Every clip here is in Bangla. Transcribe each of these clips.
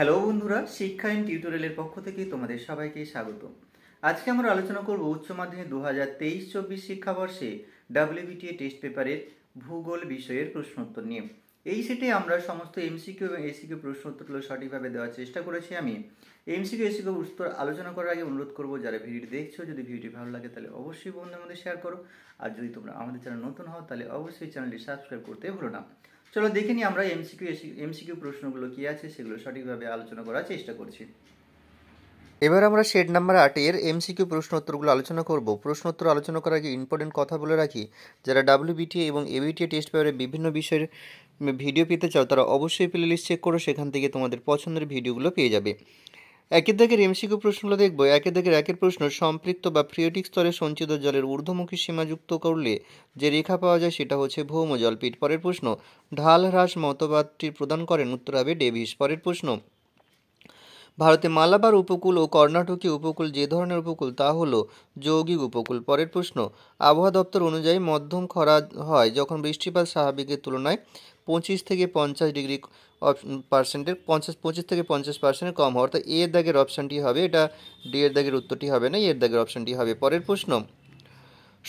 হ্যালো বন্ধুরা শিক্ষা ইন টিউটোরিয়ালের পক্ষ থেকে তোমাদের সবাইকে স্বাগত আজকে আমরা আলোচনা করব উচ্চ মাধ্যমিক দু হাজার তেইশ চব্বিশ শিক্ষাবর্ষে ডাব্লিউবিটিএ টেস্ট পেপারের ভূগোল বিষয়ের প্রশ্নোত্তর নিয়ে এই সেটে আমরা সমস্ত এমসিকিউ এবং এসিকিউ প্রশ্ন উত্তরগুলো সঠিকভাবে দেওয়ার চেষ্টা করেছি আমি এমসিকিউ এসিকিউ উত্তর আলোচনা করার আগে অনুরোধ করবো যারা ভিডিওটি দেখছো যদি ভিডিওটি ভালো লাগে তাহলে অবশ্যই বন্ধুর মধ্যে শেয়ার করো আর যদি তোমরা আমাদের চ্যানেল নতুন হও তাহলে অবশ্যই চ্যানেলটি সাবস্ক্রাইব করতে ভুলো না চলো দেখে নিই আমরা এমসিকিউ এমসিকিউ প্রশ্নগুলো কী আছে সেগুলো সঠিকভাবে আলোচনা করার চেষ্টা করছি এবার আমরা শেড নাম্বার আটের এমসিকিউ প্রশ্ন উত্তরগুলো আলোচনা করব প্রশ্নোত্তর আলোচনা করার আগে ইম্পর্টেন্ট কথা বলে রাখি যারা ডাব্লিউবিটিএ এবং এবিটিএ টেস্ট পেপারে বিভিন্ন বিষয়ের ভিডিও পেতে চাও তারা অবশ্যই প্লে লিস্ট চেক করো সেখান থেকে তোমাদের পছন্দের ভিডিওগুলো পেয়ে যাবে একের দাগের এমসিকে প্রশ্নগুলো দেখব একের দাগের একের প্রশ্ন সম্পৃক্ত বা ফ্রিওটিক স্তরে সঞ্চিত জলের ঊর্ধ্বমুখী সীমা যুক্ত করলে যে রেখা পাওয়া যায় সেটা হচ্ছে ভৌম জলপিঠ পরের প্রশ্ন ঢাল হ্রাস মতবাদটি প্রদান করেন উত্তর হবে ডেভিস পরের প্রশ্ন ভারতে মালাবার উপকূল ও কর্ণাটকীয় উপকূল যে ধরনের উপকূল তা হল যৌগিক উপকূল পরের প্রশ্ন আবহাওয়া দপ্তর অনুযায়ী মধ্যম খরা হয় যখন বৃষ্টিপাত স্বাভাবিকের তুলনায় পঁচিশ থেকে পঞ্চাশ ডিগ্রি পার্সেন্টের পঞ্চাশ পঁচিশ থেকে পঞ্চাশ পার্সেন্টের কম হয় অর্থাৎ এর দাগের অপশানটি হবে এটা ডি এর দাগের উত্তরটি হবে না এর দাগের অপশানটি হবে পরের প্রশ্ন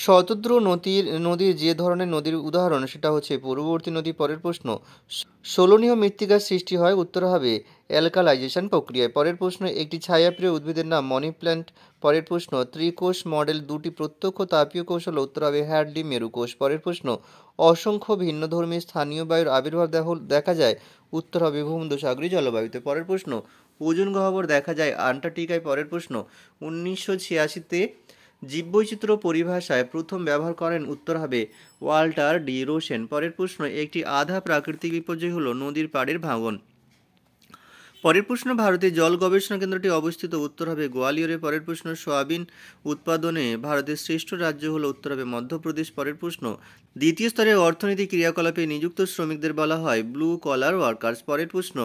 শতদ্র নদীর নদীর যে ধরনের নদীর উদাহরণ সেটা হচ্ছে পূর্ববর্তী নদী পরের প্রশ্ন শোলনীয় মৃত্তিকার সৃষ্টি হয় উত্তর হবে অ্যালকালাইজেশন প্রক্রিয়ায় পরের প্রশ্ন একটি ছায়াপ্রিয় উদ্ভিদের নাম মনি প্ল্যান্ট পরের প্রশ্ন ত্রিকোষ মডেল দুটি প্রত্যক্ষ তাপীয় কৌশল উত্তর হবে হ্যাডলি মেরুকোষ পরের প্রশ্ন অসংখ্য ভিন্নধর্মী স্থানীয় বায়ুর আবির্ভাব দেখা যায় উত্তর হবে ভূমধ্যসাগরী জলবায়ুতে পরের প্রশ্ন ওজন গহবর দেখা যায় আন্টার্কটিকায় পরের প্রশ্ন উনিশশো ছিয়াশিতে জীববৈচিত্র্য পরিভাষায় প্রথম ব্যবহার করেন উত্তর হবে ওয়াল্টার ডি রোশেন পরের প্রশ্ন একটি আধা প্রাকৃতিক বিপর্যয় হল নদীর পাড়ের ভাঙন পরের প্রশ্ন ভারতে জল গবেষণা কেন্দ্রটি অবস্থিত উত্তর হবে গোয়ালিয়রে পরের প্রশ্ন সোয়াবিন উৎপাদনে ভারতের শ্রেষ্ঠ রাজ্য হল উত্তর হবে মধ্যপ্রদেশ পরের প্রশ্ন দ্বিতীয় স্তরে অর্থনৈতিক ক্রিয়াকলাপে নিযুক্ত শ্রমিকদের বলা হয় ব্লু কলার ওয়ার্কার্স পরের প্রশ্ন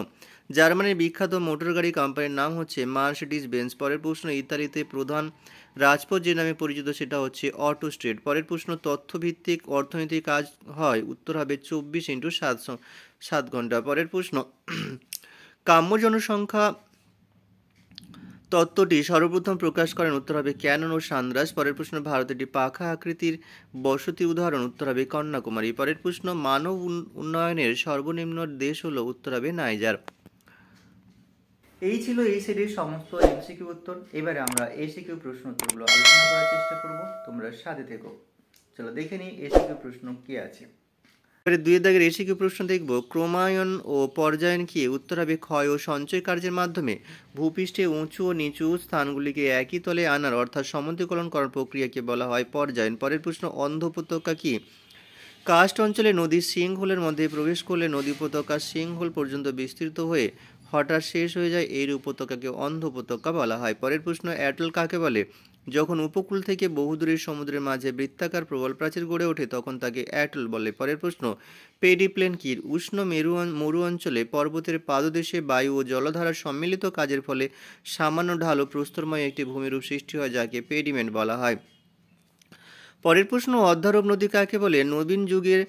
জার্মানির বিখ্যাত মোটর গাড়ি কোম্পানির নাম হচ্ছে মার্সিডিস বেঞ্চ পরের প্রশ্ন ইতালিতে প্রধান রাজপথ যে নামে পরিচিত সেটা হচ্ছে অটো স্ট্রেট পরের প্রশ্ন তথ্যভিত্তিক অর্থনৈতিক কাজ হয় উত্তর হবে চব্বিশ ইন্টু সাত সাত ঘন্টা পরের প্রশ্ন কাম্য জনসংখ্যা তত্ত্বটি সর্বপ্রথম প্রকাশ করেন উত্তর হবে ক্যানন ও সান্দ্রাস পরের প্রশ্ন ভারত একটি পাখা আকৃতির বসতি উদাহরণ উত্তর হবে কন্যাকুমারী পরের প্রশ্ন মানব উন্নয়নের সর্বনিম্ন দেশ হল উত্তর হবে নাইজার এই ছিল এই সেটির সমস্ত এমসিকিউ উত্তর এবারে আমরা এসিকিউ প্রশ্ন উত্তরগুলো আলোচনা করার চেষ্টা করব তোমরা সাথে থেকো চলো দেখে নিই এসিকিউ প্রশ্ন কী আছে এবারে দুই দাগের এসে কি প্রশ্ন দেখব ক্রমায়ন ও পর্যায়ন কি উত্তর হবে ক্ষয় ও সঞ্চয় কার্যের মাধ্যমে ভূপৃষ্ঠে উঁচু ও নিচু স্থানগুলিকে একই তলে আনার অর্থাৎ সমন্তীকরণ করার প্রক্রিয়াকে বলা হয় পর্যায়ন পরের প্রশ্ন অন্ধ উপত্যকা কী কাস্ট অঞ্চলে নদী সিংহলের মধ্যে প্রবেশ করলে নদী উপত্যকা সিংহল পর্যন্ত বিস্তৃত হয়ে হঠাৎ শেষ হয়ে যায় এই উপত্যকাকে অন্ধ উপত্যকা বলা হয় পরের প্রশ্ন অ্যাটল কাকে বলে যখন উপকূল থেকে বহুদূরের সমুদ্রের মাঝে বৃত্তাকার প্রবল প্রাচীর গড়ে ওঠে তখন তাকে অ্যাটল বলে পরের প্রশ্ন পেডিপ্লেন কির উষ্ণ মেরু মরু অঞ্চলে পর্বতের পাদদেশে বায়ু ও জলধারার সম্মিলিত কাজের ফলে সামান্য ঢাল ও প্রস্তরময় একটি ভূমিরূপ সৃষ্টি হয় যাকে পেডিমেন্ট বলা হয় পরের প্রশ্ন অধ্যারোপ নদী কাকে বলে নবীন যুগের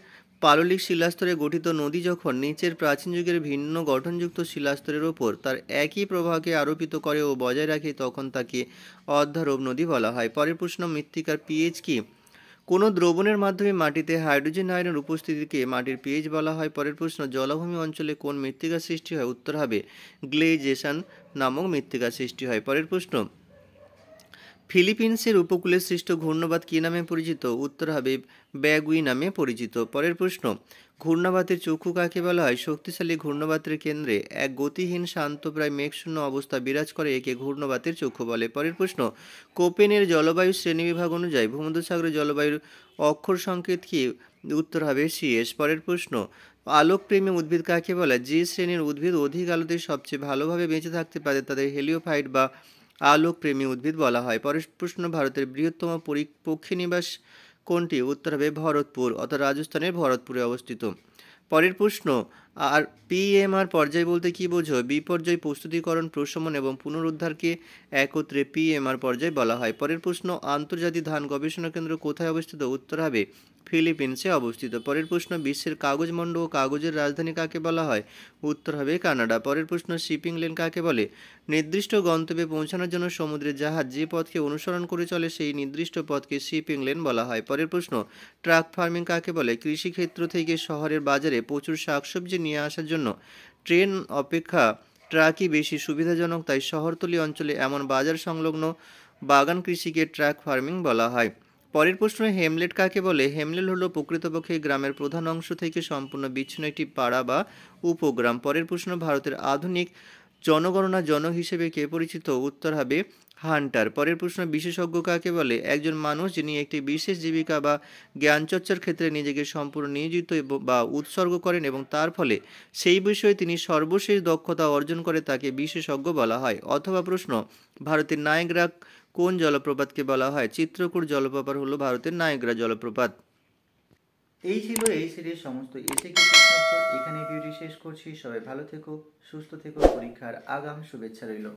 পাললিক শিলাস্তরে গঠিত নদী যখন নিচের প্রাচীন যুগের ভিন্ন গঠনযুক্ত শিলাস্তরের ওপর তার একই প্রভাবকে আরোপিত করে ও বজায় রাখে তখন তাকে অধ্যারোপ নদী বলা হয় পরের প্রশ্ন মৃত্তিকার পিএইচ কি কোনো দ্রবণের মাধ্যমে মাটিতে হাইড্রোজেন আয়নের উপস্থিতিকে মাটির পিএইচ বলা হয় পরের প্রশ্ন জলাভূমি অঞ্চলে কোন মৃত্তিকা সৃষ্টি হয় উত্তর হবে গ্লেজেশন নামক মৃত্তিকা সৃষ্টি হয় পরের প্রশ্ন ফিলিপিন্সের উপকূলে সৃষ্ট ঘূর্ণবাদ কী নামে পরিচিত উত্তর হবে ব্যাগুই নামে পরিচিত পরের প্রশ্ন ঘূর্ণবাতের চক্ষু কাকে বলা হয় শক্তিশালী ঘূর্ণবাতের কেন্দ্রে এক গতিহীন শান্ত প্রায় মেঘশূন্য অবস্থা বিরাজ করে একে ঘূর্ণবাতের চক্ষু বলে পরের প্রশ্ন কোপেনের জলবায়ু শ্রেণীবিভাগ অনুযায়ী ভূমধ্যসাগরের জলবায়ুর অক্ষর সংকেত কি উত্তর হবে সিএস পরের প্রশ্ন আলোকপ্রেমী উদ্ভিদ কাকে বলা যে শ্রেণীর উদ্ভিদ অধিক আলোতে সবচেয়ে ভালোভাবে বেঁচে থাকতে পারে তাদের হেলিওফাইট বা আলোকপ্রেমী উদ্ভিদ বলা হয় পরের প্রশ্ন ভারতের বৃহত্তম নিবাস কোনটি উত্তর হবে ভরতপুর অর্থাৎ রাজস্থানের ভরতপুরে অবস্থিত পরের প্রশ্ন আর পিএমআর পর্যায় বলতে কী বোঝো বিপর্যয় প্রস্তুতিকরণ প্রশমন এবং পুনরুদ্ধারকে একত্রে পিএমআর পর্যায় বলা হয় পরের প্রশ্ন আন্তর্জাতিক ধান গবেষণা কেন্দ্র কোথায় অবস্থিত উত্তর হবে ফিলিপিন্সে অবস্থিত পরের প্রশ্ন বিশ্বের কাগজমণ্ড ও কাগজের রাজধানী কাকে বলা হয় উত্তর হবে কানাডা পরের প্রশ্ন শিপিং লেন কাকে বলে নির্দিষ্ট গন্তব্যে পৌঁছানোর জন্য সমুদ্রের জাহাজ যে পথকে অনুসরণ করে চলে সেই নির্দিষ্ট পথকে শিপিং লেন বলা হয় পরের প্রশ্ন ট্রাক ফার্মিং কাকে বলে কৃষিক্ষেত্র থেকে শহরের বাজারে প্রচুর শাকসবজি নিয়ে আসার জন্য ট্রেন অপেক্ষা ট্রাকই বেশি সুবিধাজনক তাই শহরতলি অঞ্চলে এমন বাজার সংলগ্ন বাগান কৃষিকে ট্রাক ফার্মিং বলা হয় পরের প্রশ্নে হেমলেট কাকে বলে হেমলেট হলো প্রকৃতপক্ষে গ্রামের প্রধান অংশ থেকে সম্পূর্ণ বিচ্ছিন্ন একটি পাড়া বা উপগ্রাম পরের প্রশ্ন ভারতের আধুনিক জনগণনা জন হিসেবে কে পরিচিত উত্তর হবে হান্টার পরের প্রশ্ন বিশেষজ্ঞ কাকে বলে একজন মানুষ যিনি একটি বিশেষ জীবিকা বা জ্ঞান চর্চার ক্ষেত্রে নিজেকে সম্পূর্ণ নিয়োজিত বা উৎসর্গ করেন এবং তার ফলে সেই বিষয়ে তিনি সর্বশেষ দক্ষতা অর্জন করে তাকে বিশেষজ্ঞ বলা হয় অথবা প্রশ্ন ভারতের নায়করা কোন জলপ্রপাতকে বলা হয় চিত্রকূট জলপ্রপাত হলো ভারতের নায়গ্রা জলপ্রপাত এই ছিল এই সিরিজ সমস্ত এসে এখানে ভিডিও শেষ করছি সবাই ভালো থেকো সুস্থ থেকো পরীক্ষার আগাম শুভেচ্ছা রইল